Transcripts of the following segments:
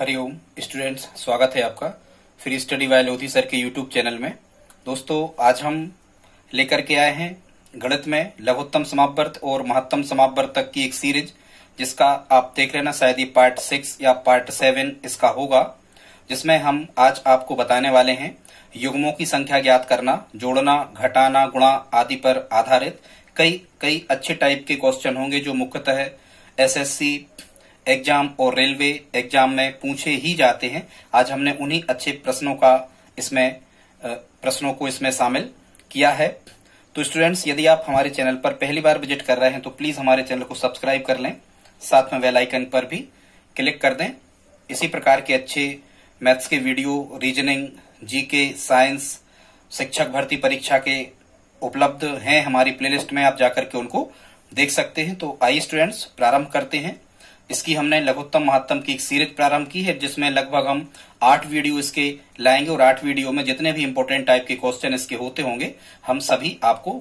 Hariom students स्वागत है आपका फ्री स्टडी वायोलोधी सर के यूट्यूब चैनल में दोस्तों आज हम लेकर के आए हैं गणित में लघुत्तम समाप्त और महत्तम समाप्त तक की एक सीरीज जिसका आप देख लेना शायद ये पार्ट सिक्स या पार्ट सेवन इसका होगा जिसमें हम आज आपको बताने वाले हैं युग्मों की संख्या ज्ञात करना जोड़ना घटाना गुणा आदि पर आधारित कई कई अच्छे टाइप के क्वेश्चन होंगे जो मुख्यतः एस एग्जाम और रेलवे एग्जाम में पूछे ही जाते हैं आज हमने उन्हीं अच्छे प्रश्नों का इसमें प्रश्नों को इसमें शामिल किया है तो स्टूडेंट्स यदि आप हमारे चैनल पर पहली बार विजिट कर रहे हैं तो प्लीज हमारे चैनल को सब्सक्राइब कर लें साथ में वेलाइकन आइकन पर भी क्लिक कर दें इसी प्रकार के अच्छे मैथ्स के वीडियो रीजनिंग जीके साइंस शिक्षक भर्ती परीक्षा के उपलब्ध हैं हमारी प्लेलिस्ट में आप जाकर के उनको देख सकते हैं तो आइए स्टूडेंट्स प्रारंभ करते हैं इसकी हमने लघुत्तम महत्तम की एक सीरीज प्रारंभ की है जिसमें लगभग हम आठ वीडियो इसके लाएंगे और आठ वीडियो में जितने भी इम्पोर्टेंट टाइप के क्वेश्चन इसके होते होंगे हम सभी आपको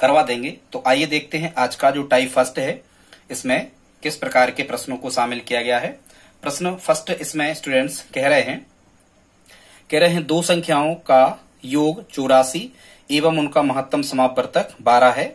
करवा देंगे तो आइए देखते हैं आज का जो टाइप फर्स्ट है इसमें किस प्रकार के प्रश्नों को शामिल किया गया है प्रश्न फर्स्ट इसमें स्टूडेंट्स कह रहे हैं कह रहे हैं दो संख्याओं का योग चौरासी एवं उनका महत्तम तक बारह है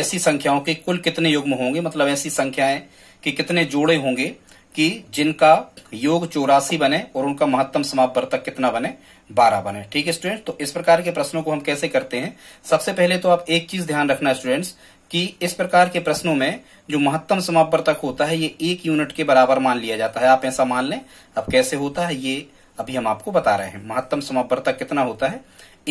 ऐसी संख्याओं के कुल कितने युग्म होंगे मतलब ऐसी संख्याएं कि कितने जोड़े होंगे कि जिनका योग चौरासी बने और उनका महत्तम समाप्त तक कितना बने बारह बने ठीक है स्टूडेंट तो इस प्रकार के प्रश्नों को हम कैसे करते हैं सबसे पहले तो आप एक चीज ध्यान रखना स्टूडेंट्स कि इस प्रकार के प्रश्नों में जो महत्तम समाप्त होता है ये एक यूनिट के बराबर मान लिया जाता है आप ऐसा मान लें अब कैसे होता है ये अभी हम आपको बता रहे हैं महत्तम समापवर्तक कितना होता है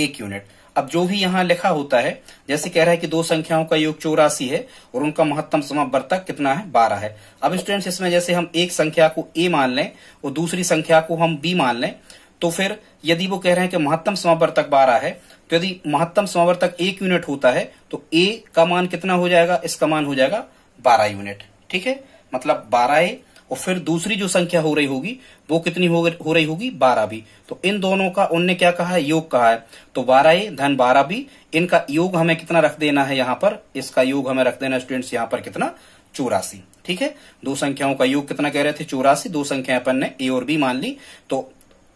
एक यूनिट अब जो भी यहाँ लिखा होता है जैसे कह रहा है कि दो संख्याओं का योग चौरासी है और उनका महत्तम समावर्तक कितना है बारह है अब स्टूडेंट्स इसमें जैसे हम एक संख्या को ए मान लें और दूसरी संख्या को हम बी मान लें तो फिर यदि वो कह रहे हैं कि महत्तम समावर्तक बारह है तो यदि महत्तम समावर्तक एक यूनिट होता है तो ए का मान कितना हो जाएगा इसका मान हो जाएगा बारह यूनिट ठीक है मतलब बारह ए और फिर दूसरी जो संख्या हो रही होगी वो कितनी हो, रही होगी बारह भी तो इन दोनों का उनने क्या कहा है योग कहा है तो बारह ए धन बारह भी इनका योग हमें कितना रख देना है यहाँ पर इसका योग हमें रख देना स्टूडेंट्स यहाँ पर कितना चौरासी ठीक है दो संख्याओं का योग कितना कह रहे थे चौरासी दो संख्या अपन ने ए और बी मान ली तो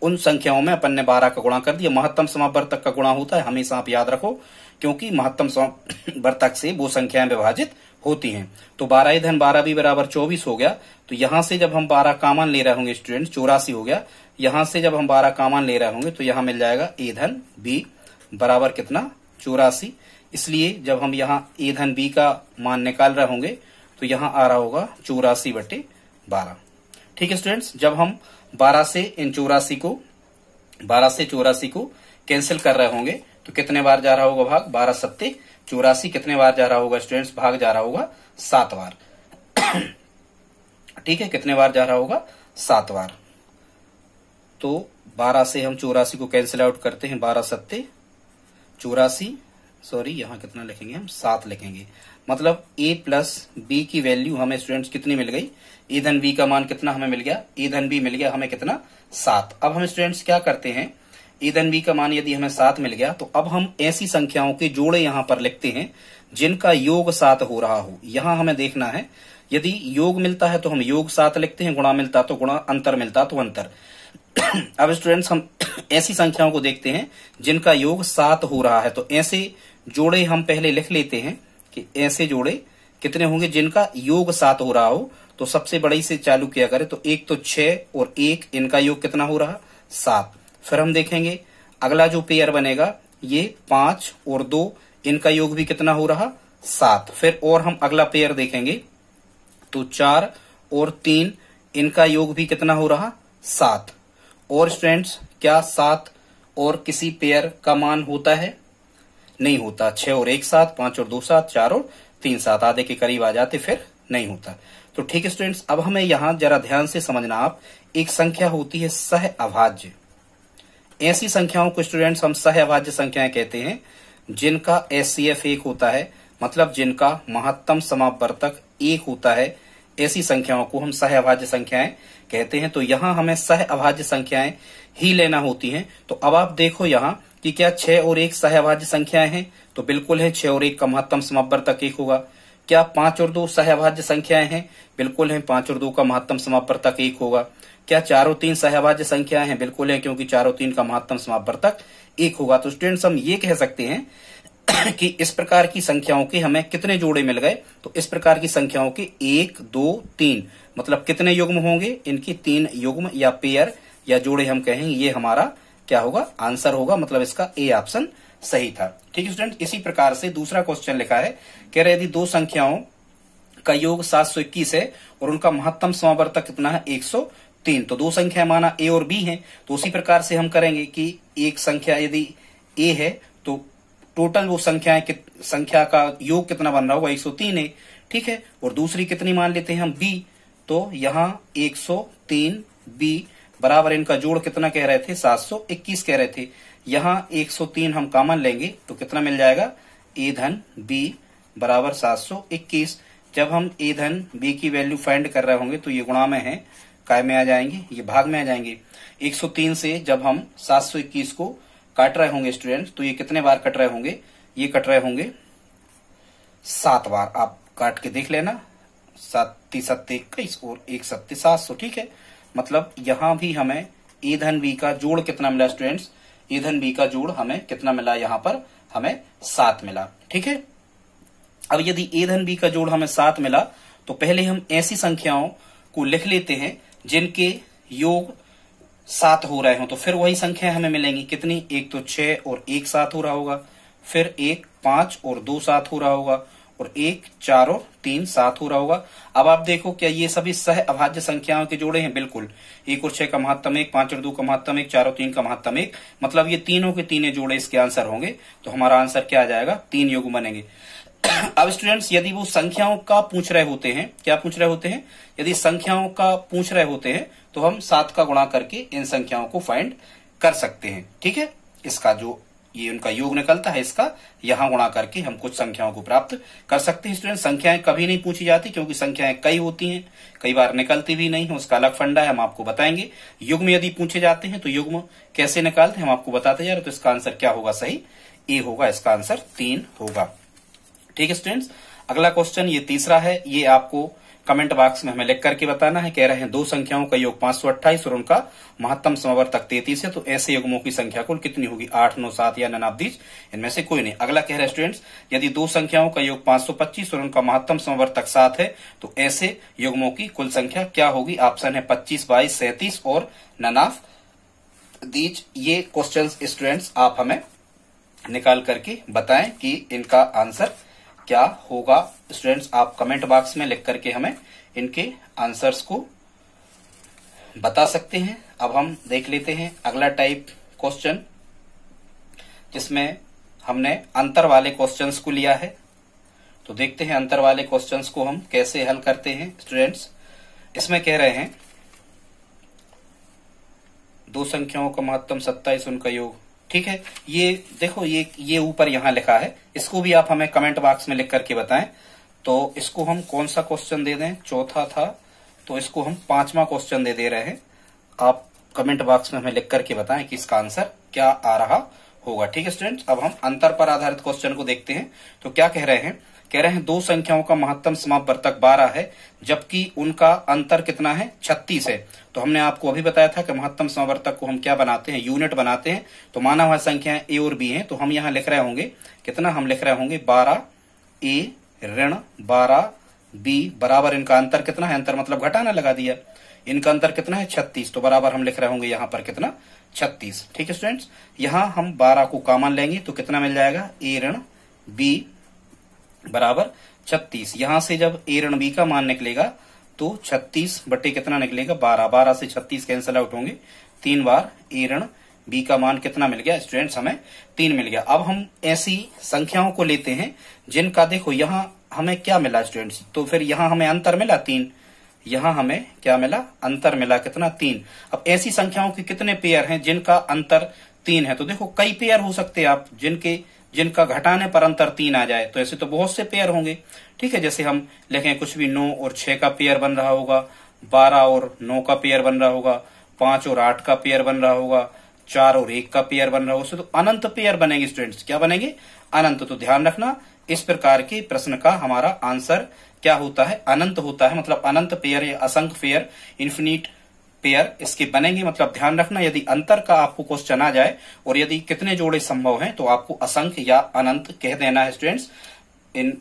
उन संख्याओं में अपन ने बारह का गुणा कर दिया महत्तम तक का गुणा होता है हमेशा आप याद रखो क्योंकि महत्तम समावर्तक से वो संख्याएं विभाजित होती हैं तो बारह ए धन बारह भी बराबर चौबीस हो गया तो यहां से जब हम बारह कामन ले रहे होंगे स्टूडेंट चौरासी हो गया यहां से जब हम बारह कामन ले रहे होंगे तो यहां मिल जाएगा ए धन बी बराबर कितना चौरासी इसलिए जब हम यहाँ ए धन बी का मान निकाल रहे होंगे तो यहाँ आ रहा होगा चौरासी बटे बारह ठीक है स्टूडेंट्स जब हम बारह से इन चौरासी को बारह से चौरासी को कैंसिल कर रहे होंगे तो कितने बार जा रहा होगा भाग बारह सत्ते चौरासी कितने बार जा रहा होगा स्टूडेंट्स भाग जा रहा होगा सात बार ठीक है कितने बार जा रहा होगा सात बार तो बारह से हम चौरासी को कैंसिल आउट करते हैं बारह सत्ते चौरासी सॉरी यहां कितना लिखेंगे हम सात लिखेंगे मतलब ए प्लस बी की वैल्यू हमें स्टूडेंट्स कितनी मिल गई ए धन बी का मान कितना हमें मिल गया ए धन बी मिल गया हमें कितना सात अब हम स्टूडेंट्स क्या करते हैं ईदन बी का मान यदि हमें सात मिल गया तो अब हम ऐसी संख्याओं के जोड़े यहां पर लिखते हैं जिनका योग सात हो रहा हो यहां हमें देखना है यदि योग मिलता है तो हम योग सात लिखते हैं गुणा मिलता तो गुणा अंतर मिलता तो अंतर अब स्टूडेंट्स हम ऐसी संख्याओं को देखते हैं जिनका योग सात हो रहा है तो ऐसे जोड़े हम पहले लिख लेते हैं कि ऐसे जोड़े कितने होंगे जिनका योग सात हो रहा हो तो सबसे बड़ी से चालू किया करें तो एक तो छह और एक इनका योग कितना हो रहा सात फिर हम देखेंगे अगला जो पेयर बनेगा ये पांच और दो इनका योग भी कितना हो रहा सात फिर और हम अगला पेयर देखेंगे तो चार और तीन इनका योग भी कितना हो रहा सात और स्टूडेंट्स क्या सात और किसी पेयर का मान होता है नहीं होता छह और एक साथ पांच और दो सात चार और तीन सात आधे के करीब आ जाते फिर नहीं होता तो ठीक है स्टूडेंट्स अब हमें यहां जरा ध्यान से समझना आप एक संख्या होती है सह अभाज्य ऐसी संख्याओं को स्टूडेंट्स हम अभाज्य संख्याएं कहते हैं जिनका एस सी एक होता है मतलब जिनका महत्तम समापवर्तक एक होता है ऐसी संख्याओं को हम सह अभाज्य संख्याएं कहते हैं तो यहां हमें सह अभाज्य संख्याएं ही लेना होती हैं तो अब आप देखो यहां कि क्या छह और एक सह अभाज्य संख्याएं हैं तो बिल्कुल है छह और एक का महत्तम समापवर्तक एक होगा क्या पांच और दो सह अभाज्य संख्याएं हैं बिल्कुल है पांच और दो का महत्तम समापवर्तक एक होगा क्या चारों तीन सहभाज्य संख्या है बिल्कुल है क्योंकि चारों तीन का महत्तम समापवर्तक एक होगा तो स्टूडेंट्स हम ये कह सकते हैं कि इस प्रकार की संख्याओं के हमें कितने जोड़े मिल गए तो इस प्रकार की संख्याओं के एक दो तीन मतलब कितने युग्म होंगे इनकी तीन युग्म या पेयर या जोड़े हम कहेंगे ये हमारा क्या होगा आंसर होगा मतलब इसका ए ऑप्शन सही था ठीक है स्टूडेंट इसी प्रकार से दूसरा क्वेश्चन लिखा है कह रहे यदि दो संख्याओं का योग सात है और उनका महत्तम समावर्तक कितना है एक तीन तो दो संख्या माना ए और बी है तो उसी प्रकार से हम करेंगे कि एक संख्या यदि ए है तो टोटल वो संख्या संख्या का योग कितना बन रहा होगा तीन है ठीक है और दूसरी कितनी मान लेते हैं हम बी तो यहाँ तीन बी बराबर इनका जोड़ कितना कह रहे थे सात सौ इक्कीस कह रहे थे यहाँ तीन हम कॉमन लेंगे तो कितना मिल जाएगा ए धन बी बराबर सात सौ इक्कीस जब हम ए धन बी की वैल्यू फाइंड कर रहे होंगे तो ये गुणा में है काय में आ जाएंगे ये भाग में आ जाएंगे 103 से जब हम 721 को काट रहे होंगे स्टूडेंट तो ये कितने बार कट रहे होंगे ये कट रहे होंगे सात बार आप काट के देख लेना सात सत्य इक्कीस और एक सत्य सात सौ ठीक है मतलब यहां भी हमें ए धन बी का जोड़ कितना मिला स्टूडेंट्स ए धन बी का जोड़ हमें कितना मिला यहां पर हमें सात मिला ठीक है अब यदि ए धन बी का जोड़ हमें सात मिला तो पहले हम ऐसी संख्याओं को लिख लेते हैं जिनके योग सात हो रहे हो तो फिर वही संख्या हमें मिलेंगी कितनी एक तो छह और एक सात हो रहा होगा फिर एक पांच और दो सात हो रहा होगा और एक चार और तीन सात हो रहा होगा अब आप देखो क्या ये सभी सह अभाज्य संख्याओं के जोड़े हैं बिल्कुल एक और छह का महत्तम एक पांच और दो का महत्तम एक चार और तीन का महत्तम एक मतलब ये तीनों के तीनों जोड़े इसके आंसर होंगे तो हमारा आंसर क्या आ जाएगा तीन योग बनेंगे अब स्टूडेंट्स यदि वो संख्याओं का पूछ रहे होते हैं क्या पूछ रहे होते हैं यदि संख्याओं का पूछ रहे होते हैं तो हम सात का गुणा करके इन संख्याओं को फाइंड कर सकते हैं ठीक है इसका जो ये उनका योग निकलता है इसका यहां गुणा करके हम कुछ संख्याओं को प्राप्त कर सकते हैं स्टूडेंट संख्याएं कभी नहीं पूछी जाती क्योंकि संख्याएं कई होती हैं कई बार निकलती भी नहीं है उसका अलग फंडा है हम आपको बताएंगे युग्म यदि पूछे जाते हैं तो युग्म कैसे निकालते हैं हम आपको बताते जा रहे तो इसका आंसर क्या होगा सही ए होगा इसका आंसर तीन होगा ठीक है स्टूडेंट्स अगला क्वेश्चन ये तीसरा है ये आपको कमेंट बॉक्स में हमें लिख करके बताना है कह रहे हैं दो संख्याओं का योग पांच सौ अट्ठाईस और उनका महत्तम समावर्तक तैतीस है तो ऐसे युगमों की संख्या कुल कितनी होगी आठ नौ सात या ननाबदीज इनमें से कोई नहीं अगला कह रहा है स्टूडेंट्स यदि दो संख्याओं का योग पांच सौ पच्चीस और उनका महत्तम समावर्तक सात है तो ऐसे युगमों की कुल संख्या क्या होगी ऑप्शन है पच्चीस बाईस सैतीस और ननाफ दीज ये क्वेश्चन स्टूडेंट्स आप हमें निकाल करके बताएं कि इनका आंसर क्या होगा स्टूडेंट्स आप कमेंट बॉक्स में लिख करके हमें इनके आंसर्स को बता सकते हैं अब हम देख लेते हैं अगला टाइप क्वेश्चन जिसमें हमने अंतर वाले क्वेश्चंस को लिया है तो देखते हैं अंतर वाले क्वेश्चंस को हम कैसे हल करते हैं स्टूडेंट्स इसमें कह रहे हैं दो संख्याओं का महत्तम सत्ताईस उनका योग ठीक है ये देखो ये ये ऊपर यहां लिखा है इसको भी आप हमें कमेंट बॉक्स में लिख करके बताएं तो इसको हम कौन सा क्वेश्चन दे दें चौथा था तो इसको हम पांचवा क्वेश्चन दे दे रहे हैं आप कमेंट बॉक्स में हमें लिख करके बताएं कि इसका आंसर क्या आ रहा होगा ठीक है स्टूडेंट्स अब हम अंतर पर आधारित क्वेश्चन को देखते हैं तो क्या कह रहे हैं कह रहे हैं दो संख्याओं का महत्तम समापवर्तक 12 है जबकि उनका अंतर कितना है 36 है तो हमने आपको अभी बताया था कि महत्तम समावर्तक को हम क्या बनाते हैं यूनिट बनाते हैं तो माना हुआ संख्या ए और बी है तो हम यहां लिख रहे होंगे कितना हम लिख रहे होंगे बारह ए ऋण बारह बी बराबर इनका अंतर कितना है अंतर मतलब घटाना लगा दिया इनका अंतर कितना है छत्तीस तो बराबर हम लिख रहे होंगे यहां पर कितना छत्तीस ठीक है स्टूडेंट्स यहां हम बारह को कॉमन लेंगे तो कितना मिल जाएगा ए ऋण बी बराबर छत्तीस यहां से जब ए रण बी का मान निकलेगा तो छत्तीस बटे कितना निकलेगा बारह बारह से छत्तीस कैंसिल आउट होंगे तीन बार ए रण बी का मान कितना मिल गया स्टूडेंट्स हमें तीन मिल गया अब हम ऐसी संख्याओं को लेते हैं जिनका देखो यहां हमें क्या मिला स्टूडेंट्स तो फिर यहां हमें अंतर मिला तीन यहां हमें क्या मिला अंतर मिला कितना तीन अब ऐसी संख्याओं के कितने पेयर हैं जिनका अंतर तीन है तो देखो कई पेयर हो सकते हैं आप जिनके जिनका घटाने पर अंतर तीन आ जाए तो ऐसे तो बहुत से पेयर होंगे ठीक है जैसे हम लिखें कुछ भी नौ और छह का पेयर बन रहा होगा बारह और नौ का पेयर बन रहा होगा पांच और आठ का पेयर बन रहा होगा चार और एक का पेयर बन रहा होगा तो अनंत पेयर बनेंगे स्टूडेंट्स क्या बनेंगे अनंत तो ध्यान रखना इस प्रकार के प्रश्न का हमारा आंसर क्या होता है अनंत होता है मतलब अनंत पेयर या असंख्य पेयर इन्फिनिट पेयर इसके बनेंगे मतलब ध्यान रखना यदि अंतर का आपको क्वेश्चन आ जाए और यदि कितने जोड़े संभव हैं तो आपको असंख्य या अनंत कह देना है स्टूडेंट्स इन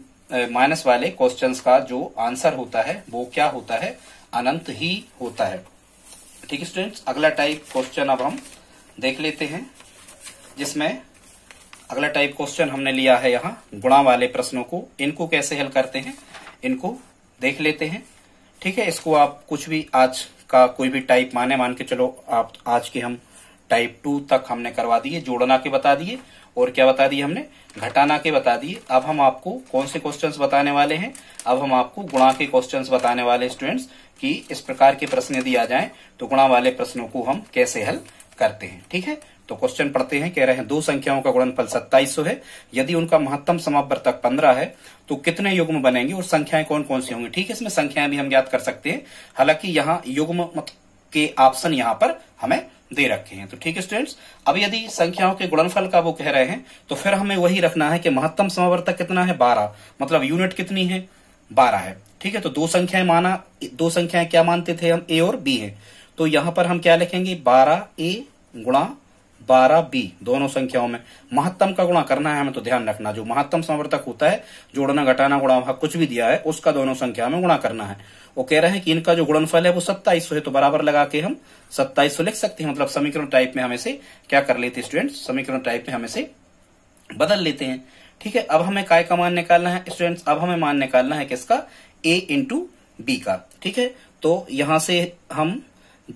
माइनस वाले क्वेश्चंस का जो आंसर होता है वो क्या होता है अनंत ही होता है ठीक है स्टूडेंट्स अगला टाइप क्वेश्चन अब हम देख लेते हैं जिसमें अगला टाइप क्वेश्चन हमने लिया है यहाँ गुणा वाले प्रश्नों को इनको कैसे हल करते हैं इनको देख लेते हैं ठीक है इसको आप कुछ भी आज का कोई भी टाइप माने मान के चलो आप आज के हम टाइप टू तक हमने करवा दिए जोड़ना के बता दिए और क्या बता दिए हमने घटाना के बता दिए अब हम आपको कौन से क्वेश्चंस बताने वाले हैं अब हम आपको गुणा के क्वेश्चंस बताने वाले स्टूडेंट्स कि इस प्रकार के प्रश्न यदि आ जाए तो गुणा वाले प्रश्नों को हम कैसे हल करते हैं ठीक है तो क्वेश्चन पढ़ते हैं कह रहे हैं दो संख्याओं का गुणनफल सत्ताईस है यदि उनका महत्तम समापवर्तक 15 है तो कितने युग्म बनेंगे और संख्याएं कौन कौन सी होंगी ठीक है इसमें संख्याएं भी हम ज्ञात कर सकते हैं हालांकि यहाँ युग्म के ऑप्शन यहाँ पर हमें दे रखे हैं तो ठीक है स्टूडेंट्स अब यदि संख्याओं के गुणनफल का वो कह रहे हैं तो फिर हमें वही रखना है कि महत्तम समावर्तक कितना है बारह मतलब यूनिट कितनी है बारह है ठीक है तो दो संख्याएं माना दो संख्याएं क्या मानते थे हम ए और बी है तो यहां पर हम क्या लिखेंगे बारह ए गुणा बारह बी दोनों संख्याओं में महत्तम का गुणा करना है हमें तो ध्यान रखना जो महत्तम समर्थक होता है जोड़ना घटाना गुणा कुछ भी दिया है उसका दोनों संख्या में गुणा करना है वो कह रहे हैं कि इनका जो गुणनफल है वो सत्ताईस है तो बराबर लगा के हम सत्ताईस लिख सकते हैं मतलब समीकरण टाइप में हमें से क्या कर लेते स्टूडेंट समीकरण टाइप में हमें से बदल लेते हैं ठीक है अब हमें काय का मान निकालना है स्टूडेंट्स अब हमें मान निकालना है किसका ए इंटू बी का ठीक है तो यहां से हम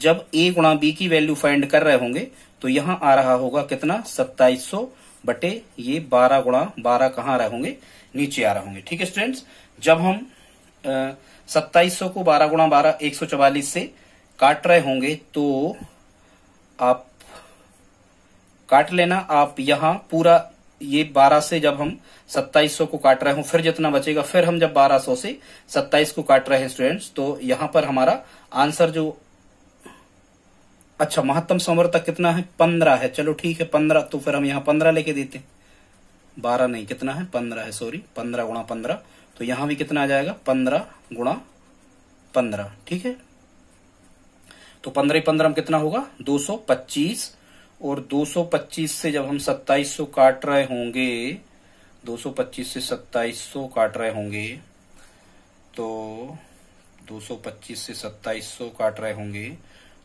जब ए गुणा बी की वैल्यू फाइंड कर रहे होंगे तो यहां आ रहा होगा कितना सत्ताईस सौ बटे ये बारह गुणा बारह कहा आ रहे होंगे नीचे आ रहे होंगे ठीक है स्टूडेंट्स जब हम सत्ताईस को बारह गुणा बारह एक सौ चवालीस से काट रहे होंगे तो आप काट लेना आप यहां पूरा ये 12 से जब हम 2700 को काट रहे हो फिर जितना बचेगा फिर हम जब 1200 से 27 को काट रहे हैं स्टूडेंट्स तो यहां पर हमारा आंसर जो अच्छा महत्तम समवर्तक कितना है पंद्रह है चलो ठीक है पंद्रह तो फिर हम यहाँ पंद्रह लेके देते बारह नहीं कितना है पंद्रह है सॉरी पंद्रह गुणा पंद्रह तो यहां भी कितना आ जाएगा पंद्रह गुणा पंद्रह ठीक है तो पंद्रह पंद्रह में कितना होगा दो सौ पच्चीस और दो सौ पच्चीस से जब हम सत्ताईस सौ काट रहे होंगे दो सौ पच्चीस से सत्ताईस सौ काट रहे होंगे तो दो सौ पच्चीस से सत्ताईस सौ काट रहे होंगे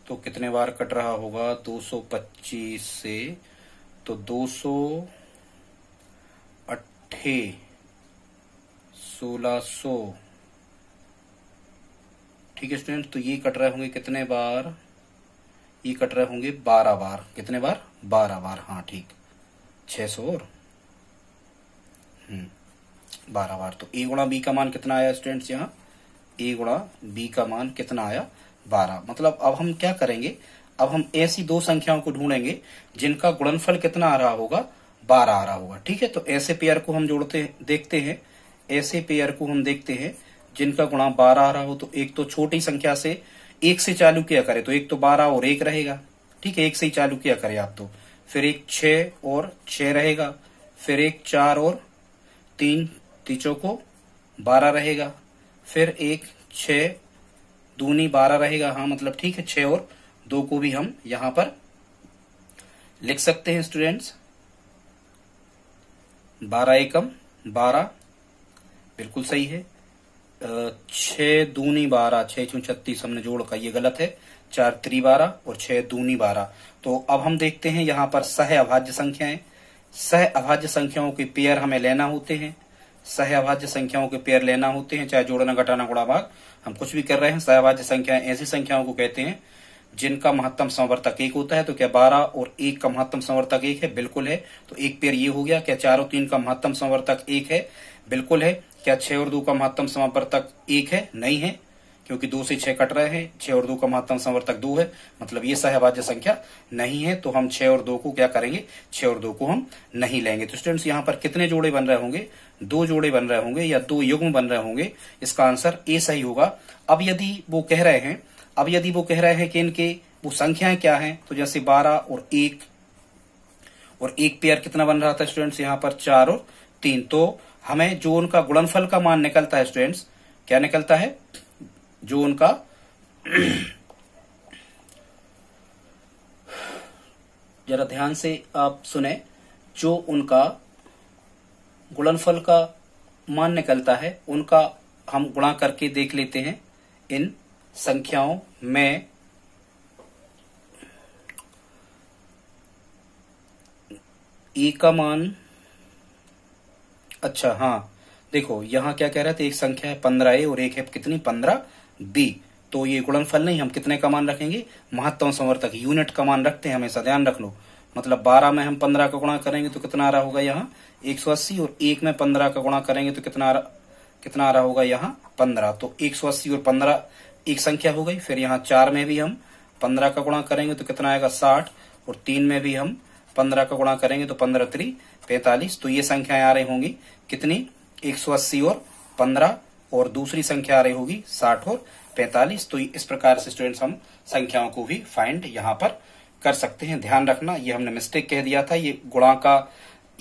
तो कितने बार कट रहा होगा 225 से तो दो सौ अट्ठे सोलह सो ठीक है स्टूडेंट तो ये कट रहे होंगे कितने बार ये कट रहे होंगे बारह बार कितने बार बारह बार हाँ ठीक छह सौ और हम्म, बारह बार तो ए गुणा बी का मान कितना आया स्टूडेंट्स यहाँ ए गुणा बी का मान कितना आया बारह मतलब अब हम क्या करेंगे अब हम ऐसी दो संख्याओं को ढूंढेंगे जिनका गुणनफल कितना आ रहा होगा बारह आ रहा होगा ठीक है तो ऐसे पेयर को हम जोड़ते देखते हैं ऐसे पेयर को हम देखते हैं जिनका गुणा बारह आ रहा हो तो एक तो छोटी संख्या से एक से चालू किया करे तो एक तो बारह और एक रहेगा ठीक है एक से ही चालू किया करे आप तो फिर एक छ और छ रहेगा फिर एक चार और तीन तीचों को बारह रहेगा फिर एक छ दूनी बारह रहेगा हाँ मतलब ठीक है छह और दो को भी हम यहां पर लिख सकते हैं स्टूडेंट्स बारह एकम बारह बिल्कुल सही है छह दूनी बारह छह चू छत्तीस हमने जोड़ का ये गलत है चार त्री बारह और छह दूनी बारह तो अब हम देखते हैं यहां पर सह अभाज्य संख्याएं सह अभाज्य संख्याओं के पेयर हमें लेना होते हैं सह अभाज्य संख्याओं के पेयर लेना होते हैं चाहे जोड़ना घटाना गुड़ा भाग हम कुछ भी कर रहे हैं सयावाज्य संख्याएं ऐसी संख्याओं को कहते हैं जिनका महत्तम संवर्तक एक होता है तो क्या बारह और एक का महत्तम संवर्तक एक है बिल्कुल है तो एक पेयर ये हो गया क्या चार और तीन का महत्तम संवर्तक एक है बिल्कुल है क्या छह और दो का महत्तम संवर्तक एक है नहीं है क्योंकि दो से छह कट रहे हैं छह और दो का महत्तम संवर्तक दो है मतलब ये सहभाज्य संख्या नहीं है तो हम छह और दो को क्या करेंगे छह और दो को हम नहीं लेंगे तो स्टूडेंट्स यहाँ पर कितने जोड़े बन रहे होंगे दो जोड़े बन रहे होंगे या दो युग्म बन रहे होंगे इसका आंसर ए सही होगा अब यदि वो कह रहे हैं अब यदि वो कह रहे हैं कि इनके वो संख्याएं क्या है तो जैसे बारह और एक और एक पेयर कितना बन रहा था स्टूडेंट्स यहाँ पर चार और तीन तो हमें जो उनका गुणनफल का मान निकलता है स्टूडेंट्स क्या निकलता है जो उनका जरा ध्यान से आप सुने जो उनका गुणनफल का मान निकलता है उनका हम गुणा करके देख लेते हैं इन संख्याओं में ए का मान अच्छा हाँ देखो यहां क्या कह रहा था एक संख्या है पंद्रह ए और एक है कितनी पंद्रह बी तो ये गुणनफल नहीं हम कितने का मान रखेंगे महत्तम समर्थक यूनिट का मान रखते हैं हमेशा ध्यान रख लो मतलब बारह में हम पंद्रह का गुणा करेंगे तो कितना आ रहा होगा यहाँ एक सौ अस्सी और एक में पंद्रह का गुणा करेंगे तो कितना आ कितना आ रहा होगा यहाँ पंद्रह तो एक सौ अस्सी और पंद्रह एक संख्या हो गई फिर यहाँ चार में भी हम पंद्रह का गुणा करेंगे तो कितना आएगा साठ और तीन में भी हम पंद्रह का गुणा करेंगे तो पंद्रह त्री पैतालीस तो ये संख्याएं आ रही होंगी कितनी एक सौ अस्सी और पंद्रह और दूसरी संख्या आ रही होगी साठ और पैंतालीस तो इस प्रकार से स्टूडेंट्स हम संख्याओं को भी फाइंड यहाँ पर कर सकते हैं ध्यान रखना ये हमने मिस्टेक कह दिया था ये गुणा का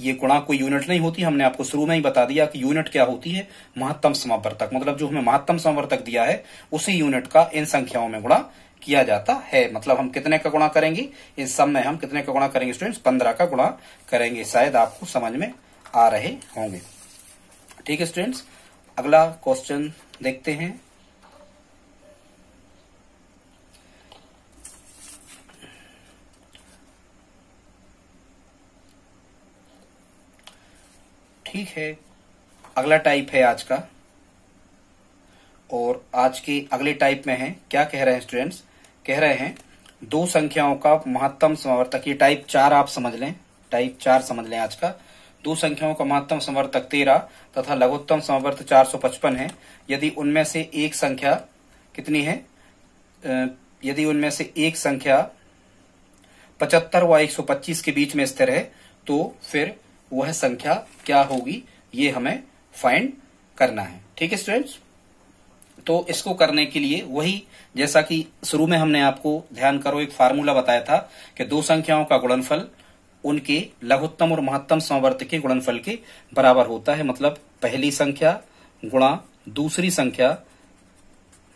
ये गुणा कोई यूनिट नहीं होती हमने आपको शुरू में ही बता दिया कि यूनिट क्या होती है महत्तम समावर्तक मतलब जो हमें महत्तम समावर्तक दिया है उसी यूनिट का इन संख्याओं में गुणा किया जाता है मतलब हम कितने का गुणा करेंगे इन सब में हम कितने का गुणा करेंगे स्टूडेंट्स पंद्रह का गुणा करेंगे शायद आपको समझ में आ रहे होंगे ठीक है स्टूडेंट्स अगला क्वेश्चन देखते हैं ठीक है अगला टाइप है आज का और आज के अगले टाइप में है क्या कह रहे हैं स्टूडेंट्स कह रहे हैं दो संख्याओं का महत्तम समावर्तक ये टाइप चार आप समझ लें टाइप चार समझ लें आज का दो संख्याओं का महत्तम समवर्तक तेरह तथा लघुत्तम समवर्त चार सौ पचपन है यदि उनमें से एक संख्या कितनी है यदि उनमें से एक संख्या पचहत्तर व एक सौ पच्चीस के बीच में स्थिर है तो फिर वह संख्या क्या होगी ये हमें फाइंड करना है ठीक है स्टूडेंट्स तो इसको करने के लिए वही जैसा कि शुरू में हमने आपको ध्यान करो एक फार्मूला बताया था कि दो संख्याओं का गुणनफल उनके लघुत्तम और महत्तम संवर्त के गुणनफल के बराबर होता है मतलब पहली संख्या गुणा दूसरी संख्या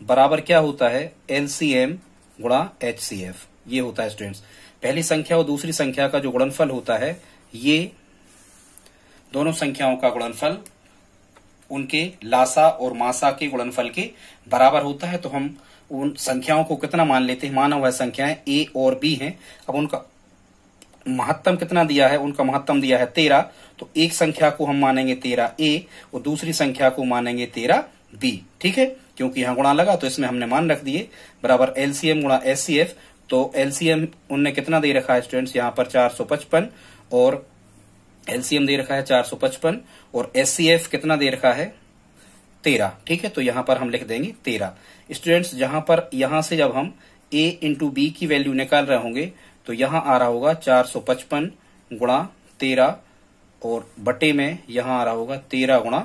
बराबर क्या होता है एलसीएम गुणा एच ये होता है स्टूडेंट्स पहली संख्या और दूसरी संख्या का जो गुणनफल होता है ये दोनों संख्याओं का गुणनफल उनके लासा और मासा के गुणनफल के बराबर होता है तो हम उन संख्याओं को कितना मान लेते हैं माना हुआ संख्याएं ए और बी हैं अब उनका महत्तम कितना दिया है उनका महत्तम दिया है तेरह तो एक संख्या को हम मानेंगे तेरह ए और दूसरी संख्या को मानेंगे तेरह बी ठीक है क्योंकि यहां गुणा लगा तो इसमें हमने मान रख दिए बराबर एलसीएम गुणा एस तो एलसीएम उनने कितना दे रखा है स्टूडेंट्स यहां पर चार सौ पचपन और एलसीएम दे रखा है चार सौ पचपन और एस कितना दे रखा है तेरह ठीक है तो यहां पर हम लिख देंगे तेरह स्टूडेंट्स जहां पर यहां से जब हम ए इंटू बी की वैल्यू निकाल रहे होंगे तो यहां आ रहा होगा चार सौ पचपन गुणा तेरह और बटे में यहां आ रहा होगा तेरह गुणा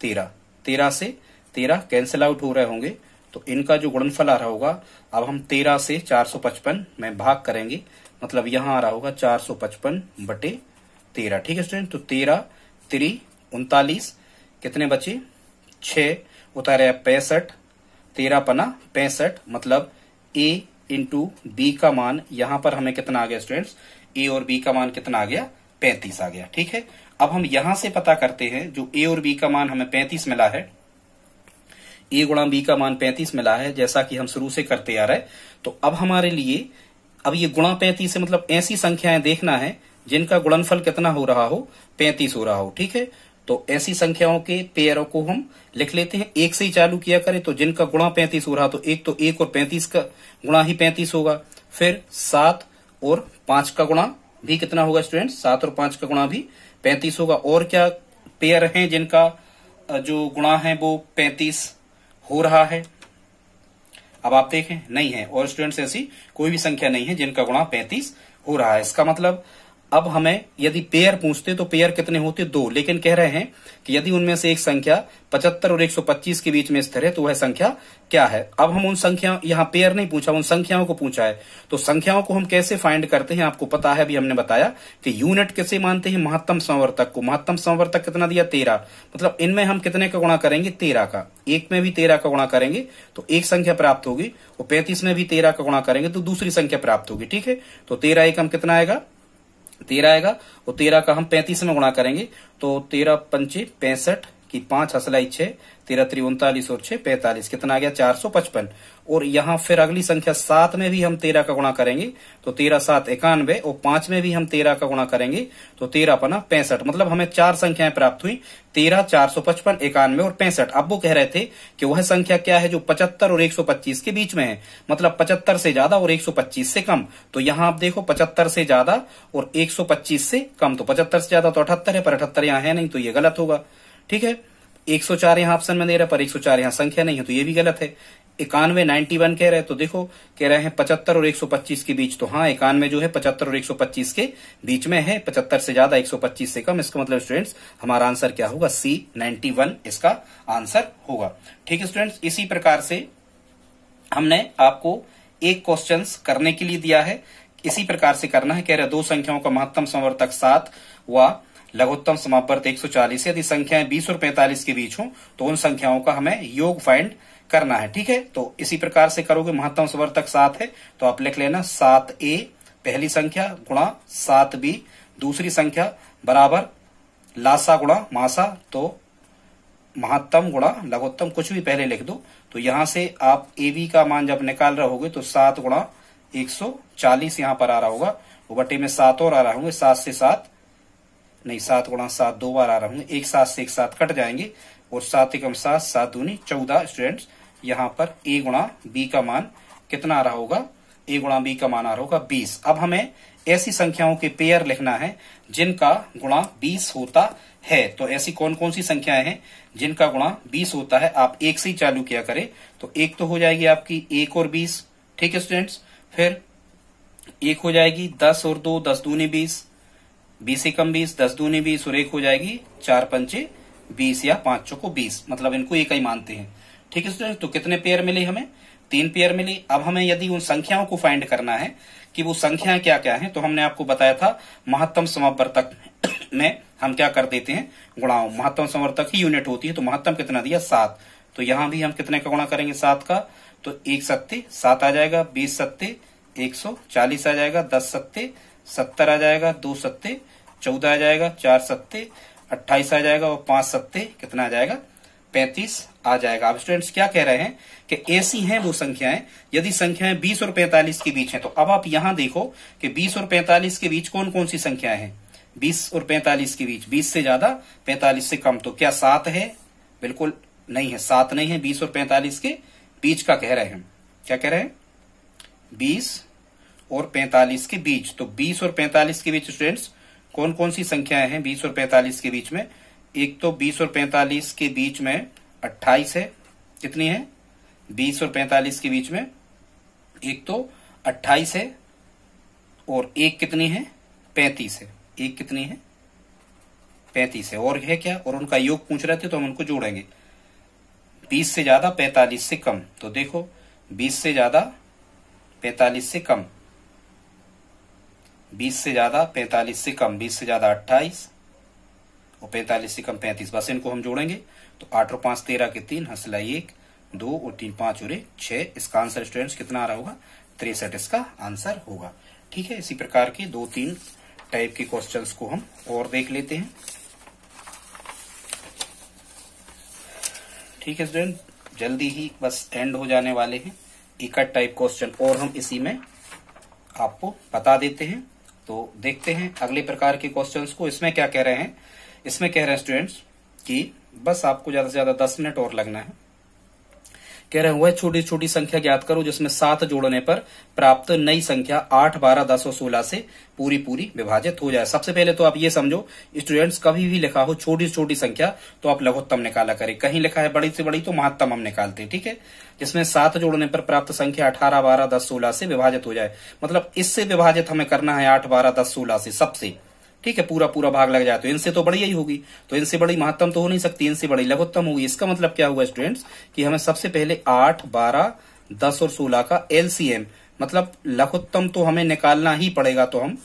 तेरह तेरह से तेरह कैंसिल आउट हो रहे होंगे तो इनका जो गुणनफल आ रहा होगा अब हम तेरह से चार सौ पचपन में भाग करेंगे मतलब यहां आ रहा होगा चार सौ पचपन बटे तेरह ठीक है स्टूडेंट तो तेरह त्री उनतालीस कितने बचे छ उतारे पैंसठ तेरह पना पैंसठ मतलब ए इंटू बी का मान यहां पर हमें कितना आ गया स्टूडेंट्स ए और बी का मान कितना आ गया पैंतीस आ गया ठीक है अब हम यहां से पता करते हैं जो ए और बी का मान हमें पैंतीस मिला है ए गुणा बी का मान पैंतीस मिला है जैसा कि हम शुरू से करते आ रहे तो अब हमारे लिए अब ये गुणा पैंतीस मतलब ऐसी संख्याएं देखना है जिनका गुणनफल कितना हो रहा हो पैंतीस हो रहा हो ठीक है तो ऐसी संख्याओं के पेयरों को हम लिख लेते हैं एक से ही चालू किया करें तो जिनका गुणा पैंतीस हो रहा तो एक तो एक और पैंतीस का गुणा ही पैंतीस होगा फिर सात और पांच का गुणा भी कितना होगा स्टूडेंट सात और पांच का गुणा भी पैंतीस होगा और क्या पेयर है जिनका जो गुणा है वो पैंतीस हो रहा है अब आप देखें नहीं है और स्टूडेंट्स ऐसी कोई भी संख्या नहीं है जिनका गुणा पैंतीस हो रहा है इसका मतलब अब हमें यदि पेयर पूछते तो पेयर कितने होते दो लेकिन कह रहे हैं कि यदि उनमें से एक संख्या 75 और 125 के बीच में स्थिर है तो वह संख्या क्या है अब हम उन संख्या यहां पेयर नहीं पूछा उन संख्याओं को पूछा है तो संख्याओं को हम कैसे फाइंड करते हैं आपको पता है अभी हमने बताया कि यूनिट कैसे मानते हैं महत्तम संवर्तक को महत्तम संवर्तक कितना दिया तेरह मतलब इनमें हम कितने का गुणा करेंगे तेरह का एक में भी तेरह का गुणा करेंगे तो एक संख्या प्राप्त होगी और पैंतीस में भी तेरह का गुणा करेंगे तो दूसरी संख्या प्राप्त होगी ठीक है तो तेरह एक हम कितना आएगा तेरह आएगा और तेरह का हम पैंतीस में गुणा करेंगे तो तेरह पंचे पैंसठ की पांच हसलाई छह तेरह त्री उनतालीस और छह पैंतालीस कितना आ गया चार सौ पचपन और यहां फिर अगली संख्या सात में भी हम तेरह का गुणा करेंगे तो तेरह सात इक्यानवे और पांच में भी हम तेरह का गुणा करेंगे तो तेरह पना पैंसठ मतलब हमें चार संख्याएं प्राप्त हुई तेरह चार सौ पचपन इक्यानवे और पैंसठ अब वो कह रहे थे कि वह संख्या क्या है जो पचहत्तर और एक सौ पच्चीस के बीच में है मतलब पचहत्तर से ज्यादा और एक सौ पच्चीस से कम तो यहां आप देखो पचहत्तर से ज्यादा और एक सौ पच्चीस से कम तो पचहत्तर से ज्यादा तो अठहत्तर है पर अठहत्तर यहां है नहीं तो ये गलत होगा ठीक है 104 सौ चार यहाँ ऑप्शन में दे रहा है पर 104 सौ चार यहाँ संख्या नहीं है तो ये भी गलत है इक्यानवे नाइन्टी वन कह रहे तो देखो कह रहे हैं पचहत्तर और एक सौ पच्चीस के बीच तो हाँ इक्यानवे जो है पचहत्तर और एक सौ पच्चीस के बीच में है पचहत्तर से ज्यादा एक सौ पच्चीस से कम इसका मतलब स्टूडेंट्स हमारा आंसर क्या होगा सी नाइन्टी वन इसका आंसर होगा ठीक है स्टूडेंट्स इसी प्रकार से हमने आपको एक क्वेश्चन करने के लिए दिया है इसी प्रकार से करना है कह रहे दो संख्याओं का महत्तम समर्थक सात व लघुत्तम समापर्त 140 यदि संख्याएं 20 और 45 के बीच हो तो उन संख्याओं का हमें योग फाइंड करना है ठीक है तो इसी प्रकार से करोगे महत्तम स्वर तक सात है तो आप लिख लेना सात ए पहली संख्या गुणा सात बी दूसरी संख्या बराबर लासा गुणा मासा तो महत्तम गुणा लघुत्तम कुछ भी पहले लिख दो तो यहां से आप ए बी का मान जब निकाल रहे होगे तो सात गुणा एक सौ चालीस यहां पर आ रहा होगा वो बटे में सात और आ रहा होंगे सात से सात नहीं सात गुणा सात दो बार आ रहा हूँ एक सात से एक सात कट जाएंगे और सात एकम सात सात दूनी चौदह स्टूडेंट यहाँ पर ए गुणा बी का मान कितना आ रहा होगा ए गुणा बी का मान आ रहा होगा बीस अब हमें ऐसी संख्याओं के पेयर लिखना है जिनका गुणा बीस होता है तो ऐसी कौन कौन सी संख्याएं हैं जिनका गुणा बीस होता है आप एक से ही चालू किया करें तो एक तो हो जाएगी आपकी एक और बीस ठीक है स्टूडेंट्स फिर एक हो जाएगी दस और दो दस दूनी बीस बीस एकम कम बीस दस दूनी बीस और एक हो जाएगी चार पंचे बीस या पांच चौको बीस मतलब इनको एक ही मानते हैं ठीक है स्टूडेंट तो कितने पेयर मिले हमें तीन पेयर मिली अब हमें यदि उन संख्याओं को फाइंड करना है कि वो संख्याएं क्या क्या हैं तो हमने आपको बताया था महत्तम समावर्तक में हम क्या कर देते हैं गुणाओं महत्तम समावर्तक ही यूनिट होती है तो महत्तम कितना दिया सात तो यहां भी हम कितने का गुणा करेंगे सात का तो एक सत्ते सात आ जाएगा बीस सत्ते एक सौ चालीस आ जाएगा दस सत्ते सत्तर आ जाएगा दो सत्ते चौदह आ जाएगा चार सत्ते अट्ठाईस आ जाएगा और पांच सत्ते कितना आ जाएगा पैंतीस आ जाएगा अब स्टूडेंट्स क्या कह रहे हैं कि ऐसी हैं वो संख्याएं यदि संख्याएं बीस और पैंतालीस के बीच हैं तो अब आप यहां देखो कि बीस और पैंतालीस के बीच कौन कौन सी संख्याएं हैं बीस और पैंतालीस के बीच बीस से ज्यादा पैंतालीस से कम तो क्या सात है बिल्कुल नहीं है सात नहीं है बीस और पैंतालीस के बीच का कह रहे हैं क्या कह रहे हैं बीस और 45 के बीच तो 20 और 45 के बीच स्टूडेंट्स कौन कौन सी संख्याएं हैं 20 और 45 के बीच में एक तो 20 और 45 के बीच में 28 है कितनी है 20 और 45 के बीच में एक तो 28 है और एक कितनी है 35 है एक कितनी है 35 है और है क्या और उनका योग पूछ रहे थे तो हम उनको जोड़ेंगे 20 से ज्यादा 45 से कम तो देखो 20 से ज्यादा 45 से कम बीस से ज्यादा पैंतालीस से कम बीस से ज्यादा अट्ठाईस और पैंतालीस से कम पैंतीस बस इनको हम जोड़ेंगे तो आठ और पांच तेरह के तीन हंसला हाँ, एक दो और तीन पांच और छह इसका आंसर स्टूडेंट्स कितना आ रहा होगा तिरसठ इसका आंसर होगा ठीक है इसी प्रकार के दो तीन टाइप के क्वेश्चन को हम और देख लेते हैं ठीक है स्टूडेंट जल्दी ही बस एंड हो जाने वाले हैं इकट टाइप क्वेश्चन और हम इसी में आपको बता देते हैं तो देखते हैं अगले प्रकार के क्वेश्चंस को इसमें क्या कह रहे हैं इसमें कह रहे हैं स्टूडेंट्स कि बस आपको ज्यादा से ज्यादा दस मिनट और लगना है कह रहे हुए छोटी छोटी संख्या ज्ञात करो जिसमें सात जोड़ने पर प्राप्त नई संख्या आठ बारह दस और सोलह से पूरी पूरी विभाजित हो जाए सबसे पहले तो आप ये समझो स्टूडेंट्स कभी भी लिखा हो छोटी छोटी संख्या तो आप लघुत्तम निकाला करें कहीं लिखा है बड़ी से बड़ी तो महत्तम हम निकालते हैं ठीक है जिसमें सात जोड़ने पर प्राप्त संख्या अठारह बारह दस सोलह से विभाजित हो जाए मतलब इससे विभाजित हमें करना है आठ बारह दस सोलह से सबसे ठीक है पूरा पूरा भाग लग जाए तो इनसे तो बड़ी ही होगी तो इनसे बड़ी महत्तम तो हो नहीं सकती इनसे बड़ी लघुत्तम होगी इसका मतलब क्या हुआ स्टूडेंट्स कि हमें सबसे पहले आठ बारह दस और सोलह का एलसीएम मतलब लघुत्तम तो हमें निकालना ही पड़ेगा तो हम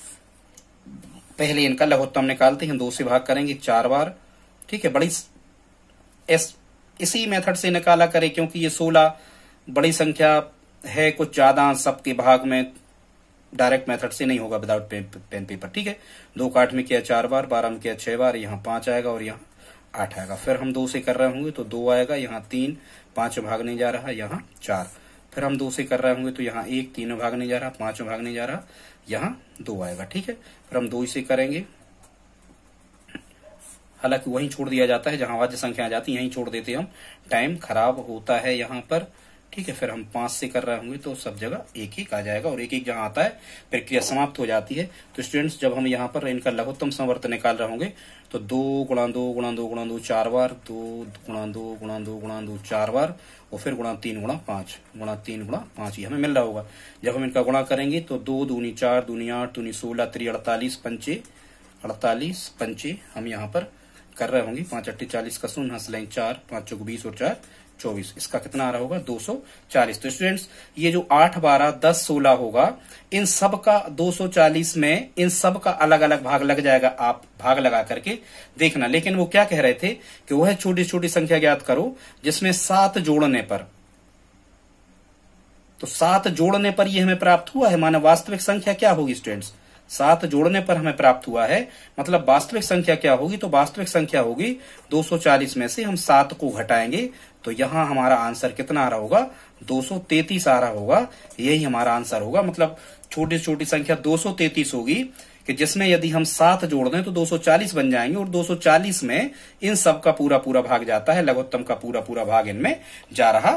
पहले इनका लघुत्तम निकालते हैं दो से भाग करेंगे चार बार ठीक है बड़ी इस, इसी मेथड से निकाला करें क्योंकि ये सोलह बड़ी संख्या है कुछ ज्यादा सबके भाग में डायरेक्ट मेथड से नहीं होगा विदाउट पेन पेपर ठीक है दो का आठ में किया चार बार बारह में किया छह बार यहाँ पांच आएगा और यहाँ आठ आएगा फिर हम दो से कर रहे होंगे तो दो आएगा यहाँ तीन पांच भागने जा रहा यहाँ चार फिर हम दो से कर रहे होंगे तो यहाँ एक भाग भागने जा रहा भाग भागने जा रहा यहाँ दो आएगा ठीक है फिर हम दो से करेंगे हालांकि वहीं छोड़ दिया जाता है जहां वाद्य संख्या आ जाती है यहीं छोड़ देते हम टाइम खराब होता है यहाँ पर ठीक है फिर हम पांच से कर रहे होंगे तो सब जगह एक एक आ जाएगा और एक एक जहां आता है प्रक्रिया समाप्त हो जाती है तो स्टूडेंट्स जब हम यहाँ पर इनका लघुत्तम संवर्त निकाल रहे होंगे तो दो गुणा दो गुणा दो गुणा दो चार बार दो गुणा दो गुणा दो गुणा दो चार बार और फिर गुणा तीन गुणा पांच गुणा तीन गुणा पांच ये हमें मिल रहा होगा जब हम इनका गुणा करेंगे तो दो दूनी चार दूनी आठ दूनी सोलह त्री अड़तालीस पंचे अड़तालीस पंचे हम यहाँ पर कर रहे होंगे पांच अट्ठी चालीस का शून्य हंसलें चार पांच चौक बीस और चार चौबीस इसका कितना आ रहा होगा दो सौ चालीस तो स्टूडेंट्स ये जो आठ बारह दस सोलह होगा इन सब का दो सौ चालीस में इन सब का अलग अलग भाग लग जाएगा आप भाग लगा करके देखना लेकिन वो क्या कह रहे थे कि वह छोटी छोटी संख्या ज्ञात करो जिसमें सात जोड़ने पर तो सात जोड़ने पर यह हमें प्राप्त हुआ है माना वास्तविक संख्या क्या होगी स्टूडेंट्स सात जोड़ने पर हमें प्राप्त हुआ है मतलब वास्तविक संख्या क्या होगी तो वास्तविक संख्या होगी 240 में से हम सात को घटाएंगे तो यहाँ हमारा आंसर कितना आ रहा होगा 233 आ रहा होगा यही हमारा आंसर होगा मतलब छोटी छोटी संख्या 233 होगी कि जिसमें यदि हम सात जोड़ दें तो 240 बन जाएंगे और 240 में इन सब का पूरा पूरा भाग जाता है लघुत्तम का पूरा पूरा भाग इनमें जा रहा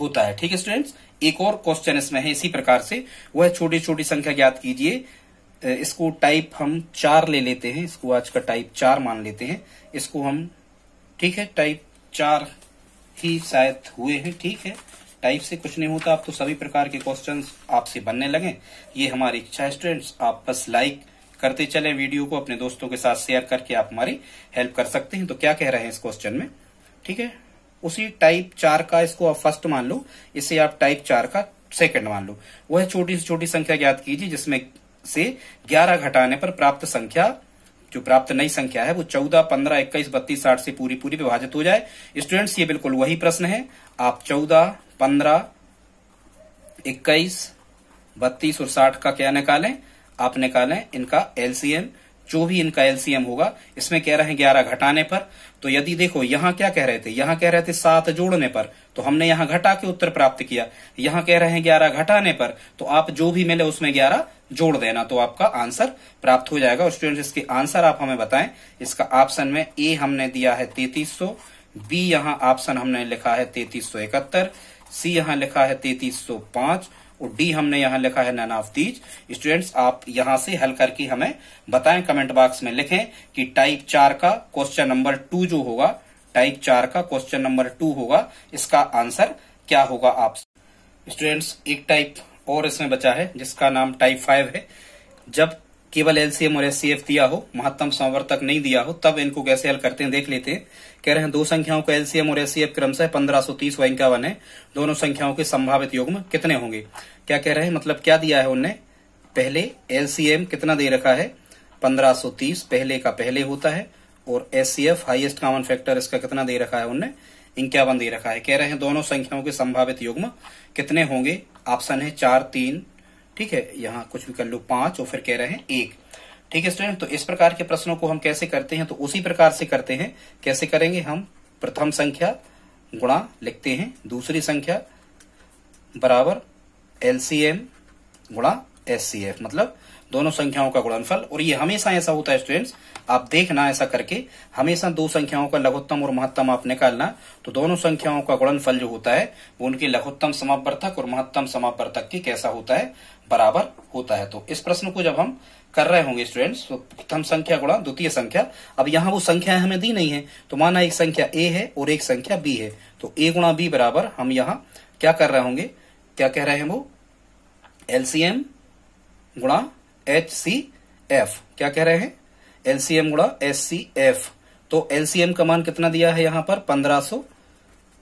होता है ठीक है स्टूडेंट्स एक और क्वेश्चन इसमें है इसी प्रकार से वह छोटी छोटी संख्या ज्ञात कीजिए इसको टाइप हम चार ले लेते हैं इसको आज का टाइप चार मान लेते हैं इसको हम ठीक है टाइप चार ही शायद हुए हैं ठीक है टाइप से कुछ नहीं होता आप तो सभी प्रकार के क्वेश्चन आपसे बनने लगे ये हमारी इच्छा है स्टूडेंट्स आप बस लाइक करते चले वीडियो को अपने दोस्तों के साथ शेयर करके आप हमारी हेल्प कर सकते हैं तो क्या कह रहे हैं इस क्वेश्चन में ठीक है उसी टाइप चार का इसको आप फर्स्ट मान लो इसे आप टाइप चार का सेकंड मान लो वह छोटी से छोटी संख्या ज्ञात कीजिए जिसमें से 11 घटाने पर प्राप्त संख्या जो प्राप्त नई संख्या है वो 14, 15, 21, 32, 60 से पूरी पूरी विभाजित हो जाए स्टूडेंट्स ये बिल्कुल वही प्रश्न है आप 14, 15, 21, 32 और 60 का क्या निकालें आप निकालें इनका एलसीएम जो भी इनका एलसीएम होगा इसमें कह रहे हैं ग्यारह घटाने पर तो यदि देखो यहां क्या कह रहे थे यहां कह रहे थे सात जोड़ने पर तो हमने यहां घटा के उत्तर प्राप्त किया यहां कह रहे हैं ग्यारह घटाने पर तो आप जो भी मिले उसमें ग्यारह जोड़ देना तो आपका आंसर प्राप्त हो जाएगा और स्टूडेंट इसके आंसर आप हमें बताएं इसका ऑप्शन में ए हमने दिया है तैतीस सौ बी यहां ऑप्शन हमने लिखा है तैतीस सौ इकहत्तर सी यहां लिखा है तैतीस सौ पांच और डी हमने यहाँ लिखा है नैना ऑफ तीज स्टूडेंट्स आप यहाँ से हल करके हमें बताएं कमेंट बॉक्स में लिखें कि टाइप चार का क्वेश्चन नंबर टू जो होगा टाइप चार का क्वेश्चन नंबर टू होगा इसका आंसर क्या होगा आप स्टूडेंट्स एक टाइप और इसमें बचा है जिसका नाम टाइप फाइव है जब केवल एलसीएम और एस दिया हो महत्तम संवर्तक नहीं दिया हो तब इनको कैसे हल करते हैं देख लेते हैं कह रहे हैं दो संख्याओं को एलसीएम और एसीएफ क्रमशः पंद्रह सौ तीस व इक्यावन है दोनों संख्याओं के संभावित युग्म कितने होंगे क्या कह रहे हैं मतलब क्या दिया है उनने पहले एलसीएम कितना दे रखा है 1530 पहले का पहले होता है और एसीएफ हाईएस्ट कॉमन फैक्टर इसका कितना दे रखा है उनने इक्यावन दे रखा है कह रहे हैं दोनों संख्याओं के संभावित युग्म कितने होंगे ऑप्शन है चार तीन ठीक है यहाँ कुछ भी कर लो पांच और फिर कह रहे हैं एक ठीक है स्टूडेंट तो इस प्रकार के प्रश्नों को हम कैसे करते हैं तो उसी प्रकार से करते हैं कैसे करेंगे हम प्रथम संख्या गुणा लिखते हैं दूसरी संख्या बराबर एलसीएम गुणा एस मतलब दोनों संख्याओं का गुणनफल और ये हमेशा ऐसा होता है स्टूडेंट्स आप देखना ऐसा करके हमेशा दो संख्याओं का लघुत्तम और महत्तम आप निकालना तो दोनों संख्याओं का गुणनफल जो होता है वो उनके लघुत्तम समापवर्तक और महत्तम समापवर्तक के कैसा होता है बराबर होता है तो इस प्रश्न को जब हम कर रहे होंगे स्टूडेंट्स तो प्रथम संख्या गुणा द्वितीय संख्या अब यहाँ वो संख्या हमें दी नहीं है तो माना एक संख्या ए है और एक संख्या बी है तो ए गुणा बी बराबर हम यहाँ क्या कर रहे होंगे क्या कह रहे हैं वो एलसीएम गुणा एच सी एफ क्या कह रहे हैं एलसीएम गुड़ा एस सी एफ तो एलसीएम का मान कितना दिया है यहां पर पंद्रह सो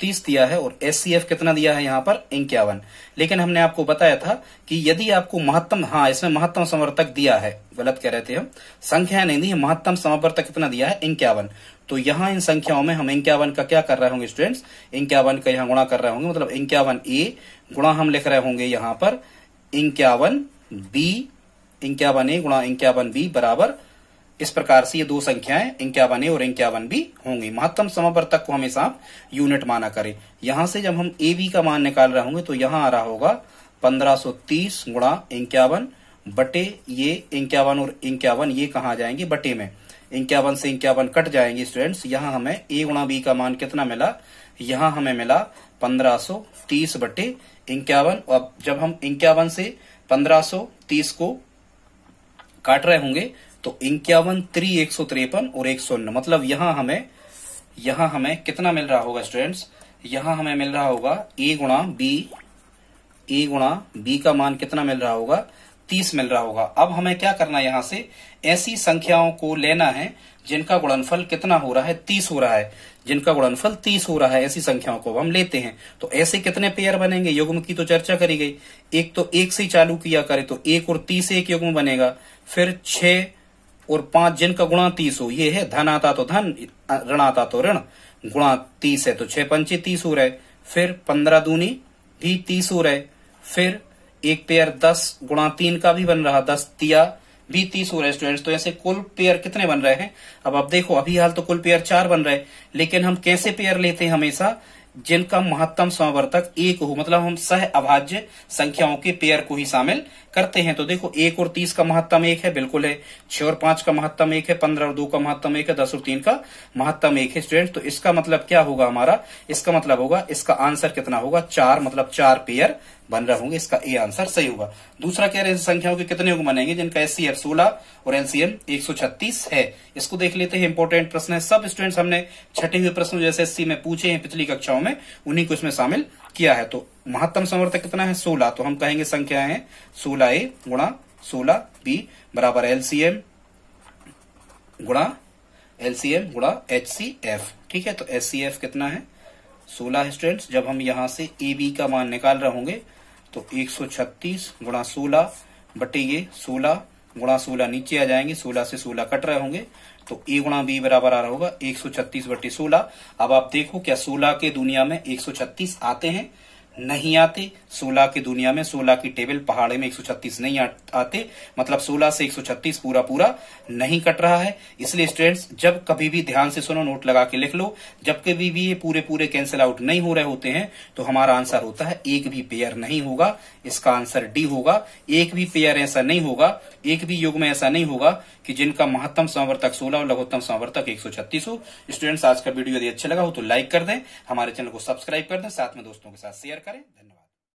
तीस दिया है और एस सी एफ कितना दिया है यहां पर इक्यावन लेकिन हमने आपको बताया था कि यदि आपको महत्तम हाँ इसमें महत्तम समर्थक दिया है गलत कह रहे थे हम संख्या नहीं दी महत्तम समर्थक कितना दिया है इक्यावन तो यहां इन संख्याओं में हम इक्यावन का क्या कर रहे होंगे स्टूडेंट्स इक्यावन का यहां गुणा कर रहे होंगे मतलब इक्यावन ए गुणा हम लिख रहे होंगे यहां पर इक्यावन बी इंक्यावन ए गुणा इंक्यावन बी बराबर इस प्रकार से ये दो संख्याएं इंक्यावन ए और इंक्यावन बी होंगी महत्तम समावर्तक को हमेशा यूनिट माना करें यहां से जब हम ए बी का मान निकाल रहे होंगे तो यहां आ रहा होगा पंद्रह सो तीस गुणा इंक्यावन बटे ये इंक्यावन और इंक्यावन ये कहा जाएंगे बटे में इंक्यावन से इंक्यावन कट जाएंगे स्टूडेंट्स यहां हमें ए गुणा बी का मान कितना मिला यहां हमें मिला पंद्रह सो तीस बटे इंक्यावन अब जब हम इंक्यावन से पंद्रह सो तीस को काट रहे होंगे तो इक्यावन त्री एक सौ तिरपन और एक सौ मतलब यहां हमें यहां हमें कितना मिल रहा होगा स्टूडेंट्स यहां हमें मिल रहा होगा ए गुणा बी ए गुणा बी का मान कितना मिल रहा होगा तीस मिल रहा होगा अब हमें क्या करना है यहां से ऐसी संख्याओं को लेना है जिनका गुणनफल कितना हो रहा है तीस हो रहा है जिनका गुणनफल तीस हो रहा है ऐसी संख्याओं को हम लेते हैं तो ऐसे कितने पेयर बनेंगे युग्म की तो चर्चा करी गई एक तो एक से चालू किया करे तो एक और तीस एक युग्म बनेगा फिर छह और पांच जिनका गुणा तीस हो ये है धन आता तो धन ऋण आता तो ऋण गुणा तीस है तो छह पंचे तीस हो रहे फिर पंद्रह दूनी भी तीस हो रहे फिर एक पेयर दस गुणा तीन का भी बन रहा दस तिया बी तीस हो रहे स्टूडेंट तो ऐसे कुल पेयर कितने बन रहे हैं अब आप देखो अभी हाल तो कुल पेयर चार बन रहे लेकिन हम कैसे पेयर लेते हैं हमेशा जिनका महत्तम समावर्तक एक हो मतलब हम सह अभाज्य संख्याओं के पेयर को ही शामिल करते हैं तो देखो एक और तीस का महत्तम एक है बिल्कुल है छह और पांच का महत्तम एक है पंद्रह और दो का महत्तम एक है दस और तीन का महत्तम एक है स्टूडेंट तो इसका मतलब क्या होगा हमारा इसका मतलब होगा इसका आंसर कितना होगा चार मतलब चार पेयर बन रहे होंगे इसका ए आंसर सही होगा दूसरा कह रहे हैं संख्याओं के कितने बनेंगे जिनका एस सी एफ सोलह और एनसीएम एक है इसको देख लेते हैं इंपोर्टेंट प्रश्न है सब स्टूडेंट्स हमने छठे हुए प्रश्न जैसे एस में पूछे हैं पिछली कक्षाओं में उन्हीं को इसमें शामिल किया है तो महत्तम समर्थक कितना है सोलह तो हम कहेंगे संख्या है सोलह ए गुणा सोलह बी बराबर एलसीएम गुणा एलसीएम गुणा एच सी एफ ठीक है तो एच सी एफ कितना है सोलह स्टूडेंट्स जब हम यहां से ए बी का मान निकाल रहे होंगे तो एक सौ छत्तीस गुणा सोलह बटे ये सोलह गुणा सोलह नीचे आ जाएंगे सोलह से सोलह कट रहे होंगे तो ए गुणा बी बराबर आ रहा होगा एक सौ छत्तीस बटे सोलह अब आप देखो क्या सोलह के दुनिया में एक सौ छत्तीस आते हैं नहीं आते 16 के दुनिया में 16 की टेबल पहाड़े में 136 नहीं आते मतलब 16 से 136 पूरा पूरा नहीं कट रहा है इसलिए स्टूडेंट्स जब कभी भी ध्यान से सुनो नोट लगा के लिख लो जब कभी भी ये पूरे पूरे कैंसिल आउट नहीं हो रहे होते हैं तो हमारा आंसर होता है एक भी पेयर नहीं होगा इसका आंसर डी होगा एक भी पेयर ऐसा नहीं होगा एक भी युग में ऐसा नहीं होगा कि जिनका महत्तम संवर्तक 16 और लघुत्तम संवर्तक 136 हो स्टूडेंट्स आज का वीडियो यदि अच्छा लगा हो तो लाइक कर दें हमारे चैनल को सब्सक्राइब कर दें साथ में दोस्तों के साथ शेयर करें धन्यवाद